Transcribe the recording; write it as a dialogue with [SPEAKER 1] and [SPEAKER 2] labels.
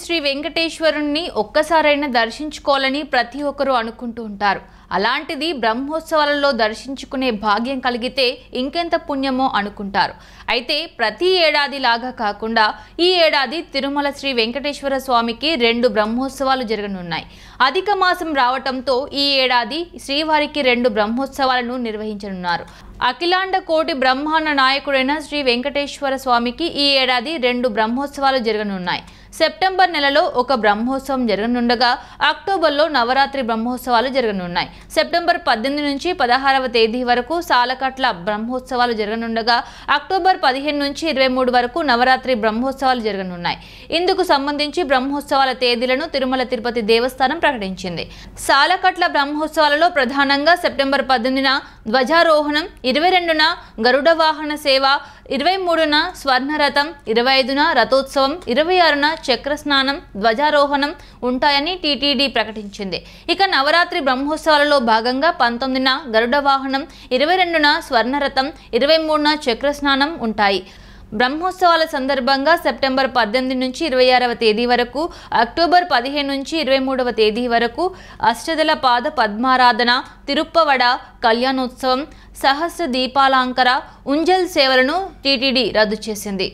[SPEAKER 1] శ్రీ వెంకటేశ్వరుణ్ణి ఒక్కసారైనా దర్శించుకోవాలని ప్రతి ఒక్కరూ అనుకుంటూ ఉంటారు అలాంటిది బ్రహ్మోత్సవాలలో దర్శించుకునే భాగ్యం కలిగితే ఇంకెంత పుణ్యమో అనుకుంటారు అయితే ప్రతి ఏడాది లాగా కాకుండా ఈ ఏడాది తిరుమల శ్రీ వెంకటేశ్వర స్వామికి రెండు బ్రహ్మోత్సవాలు జరగనున్నాయి అధిక మాసం రావటంతో ఈ ఏడాది శ్రీవారికి రెండు బ్రహ్మోత్సవాలను నిర్వహించనున్నారు అఖిలాండ కోటి బ్రహ్మాండ నాయకుడైన శ్రీ వెంకటేశ్వర స్వామికి ఈ ఏడాది రెండు బ్రహ్మోత్సవాలు జరగనున్నాయి సెప్టెంబర్ నెలలో ఒక బ్రహ్మోత్సవం జరగనుండగా అక్టోబర్లో నవరాత్రి బ్రహ్మోత్సవాలు జరగనున్నాయి సెప్టెంబర్ పద్దెనిమిది నుంచి పదహారవ తేదీ వరకు సాలకట్ల బ్రహ్మోత్సవాలు జరగనుండగా అక్టోబర్ పదిహేను నుంచి ఇరవై మూడు వరకు నవరాత్రి బ్రహ్మోత్సవాలు జరగనున్నాయి ఇందుకు సంబంధించి బ్రహ్మోత్సవాల తేదీలను తిరుమల తిరుపతి దేవస్థానం ప్రకటించింది సాలకట్ల బ్రహ్మోత్సవాలలో ప్రధానంగా సెప్టెంబర్ పద్దెనిమిదిన ధ్వజారోహణం ఇరవై రెండున గరుడ వాహన సేవ ఇరవై మూడున స్వర్ణరథం ఇరవై ఐదున రథోత్సవం ఇరవై ఆరున చక్రస్నానం ధ్వజారోహణం ఉంటాయని టీటీడీ ప్రకటించింది ఇక నవరాత్రి బ్రహ్మోత్సవాలలో భాగంగా పంతొమ్మిదిన గరుడ వాహనం ఇరవై రెండున స్వర్ణరథం ఇరవై మూడున చక్రస్నానం ఉంటాయి బ్రహ్మోత్సవాల సందర్భంగా సెప్టెంబర్ పద్దెనిమిది నుంచి ఇరవై ఆరవ తేదీ వరకు అక్టోబర్ పదిహేను నుంచి ఇరవై మూడవ తేదీ వరకు అష్టదల పాద పద్మారాధన తిరుప్పవడ కళ్యాణోత్సవం సహస్ర దీపాలంకర ఉంజల్ సేవలను టీటీడీ రద్దు చేసింది